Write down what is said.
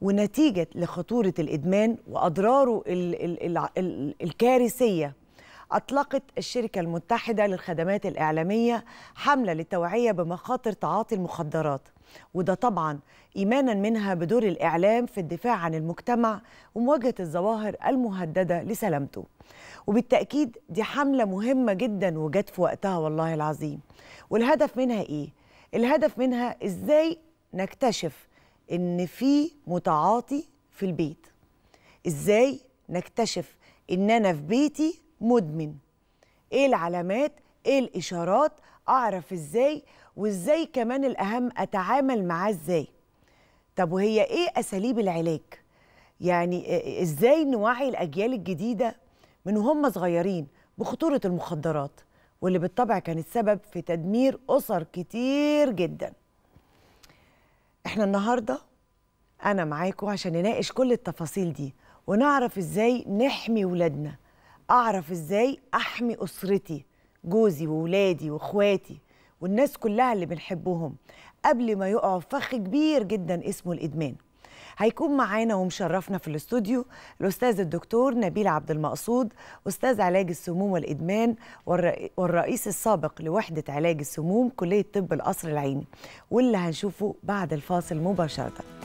ونتيجه لخطوره الادمان واضراره الكارثيه أطلقت الشركة المتحدة للخدمات الإعلامية حملة للتوعية بمخاطر تعاطي المخدرات وده طبعا إيمانا منها بدور الإعلام في الدفاع عن المجتمع ومواجهة الظواهر المهددة لسلامته وبالتأكيد دي حملة مهمة جدا وجت في وقتها والله العظيم والهدف منها إيه؟ الهدف منها إزاي نكتشف ان في متعاطي في البيت ازاي نكتشف ان انا في بيتي مدمن ايه العلامات ايه الاشارات اعرف ازاي وازاي كمان الاهم اتعامل معاه ازاي طب وهي ايه اساليب العلاج يعني ازاي نوعي الاجيال الجديده من هم صغيرين بخطوره المخدرات واللي بالطبع كانت سبب في تدمير اسر كتير جدا احنا النهارده انا معاكم عشان نناقش كل التفاصيل دي ونعرف ازاي نحمي ولادنا اعرف ازاي احمي اسرتي جوزي وولادي واخواتي والناس كلها اللي بنحبهم قبل ما يقعوا في فخ كبير جدا اسمه الادمان هيكون معانا ومشرفنا في الاستوديو الاستاذ الدكتور نبيل عبد المقصود استاذ علاج السموم والادمان والرئيس السابق لوحده علاج السموم كليه طب القصر العيني واللي هنشوفه بعد الفاصل مباشره